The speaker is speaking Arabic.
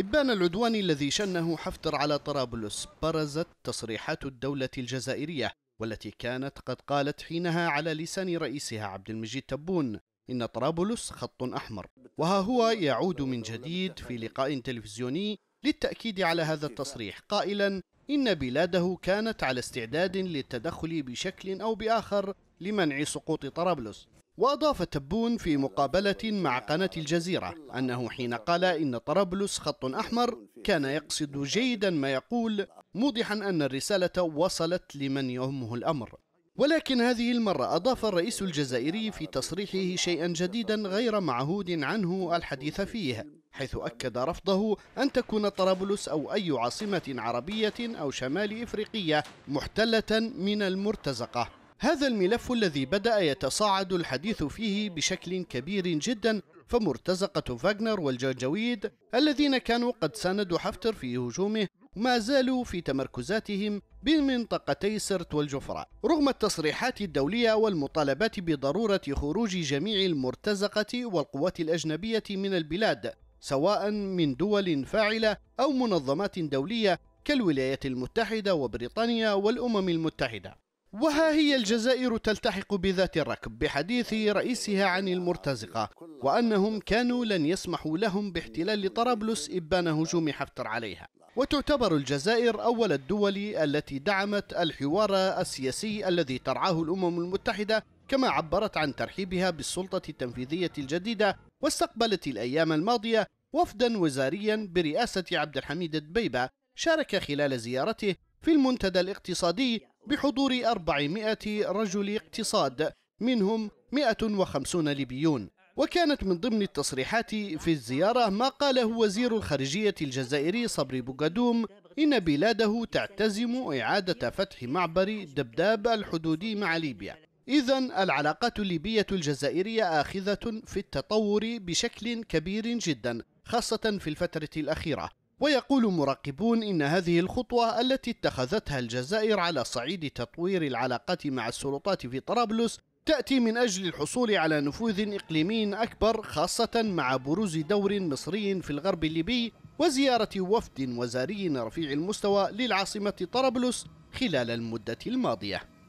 إبان العدوان الذي شنه حفتر على طرابلس برزت تصريحات الدولة الجزائرية والتي كانت قد قالت حينها على لسان رئيسها عبد المجيد تبون إن طرابلس خط أحمر وها هو يعود من جديد في لقاء تلفزيوني للتأكيد على هذا التصريح قائلا إن بلاده كانت على استعداد للتدخل بشكل أو بآخر لمنع سقوط طرابلس وأضاف تبون في مقابلة مع قناة الجزيرة أنه حين قال إن طرابلس خط أحمر كان يقصد جيدا ما يقول موضحا أن الرسالة وصلت لمن يهمه الأمر ولكن هذه المرة أضاف الرئيس الجزائري في تصريحه شيئا جديدا غير معهود عنه الحديث فيه حيث أكد رفضه أن تكون طرابلس أو أي عاصمة عربية أو شمال إفريقية محتلة من المرتزقة هذا الملف الذي بدأ يتصاعد الحديث فيه بشكل كبير جدا فمرتزقة فاغنر والجنجويد الذين كانوا قد ساندوا حفتر في هجومه ما زالوا في تمركزاتهم بمنطقتي سرت والجفرة رغم التصريحات الدولية والمطالبات بضرورة خروج جميع المرتزقة والقوات الأجنبية من البلاد سواء من دول فاعلة أو منظمات دولية كالولايات المتحدة وبريطانيا والأمم المتحدة وها هي الجزائر تلتحق بذات الركب بحديث رئيسها عن المرتزقة وأنهم كانوا لن يسمحوا لهم باحتلال طرابلس إبان هجوم حفتر عليها وتعتبر الجزائر أول الدول التي دعمت الحوار السياسي الذي ترعاه الأمم المتحدة كما عبرت عن ترحيبها بالسلطة التنفيذية الجديدة واستقبلت الأيام الماضية وفدا وزاريا برئاسة عبد الحميد الدبيبة شارك خلال زيارته في المنتدى الاقتصادي بحضور 400 رجل اقتصاد منهم 150 ليبيون وكانت من ضمن التصريحات في الزيارة ما قاله وزير الخارجية الجزائري صبري بوغادوم إن بلاده تعتزم إعادة فتح معبر دبداب الحدودي مع ليبيا إذا العلاقات الليبية الجزائرية آخذة في التطور بشكل كبير جدا خاصة في الفترة الأخيرة ويقول مراقبون إن هذه الخطوة التي اتخذتها الجزائر على صعيد تطوير العلاقات مع السلطات في طرابلس تأتي من أجل الحصول على نفوذ إقليمي أكبر خاصة مع بروز دور مصري في الغرب الليبي وزيارة وفد وزاري رفيع المستوى للعاصمة طرابلس خلال المدة الماضية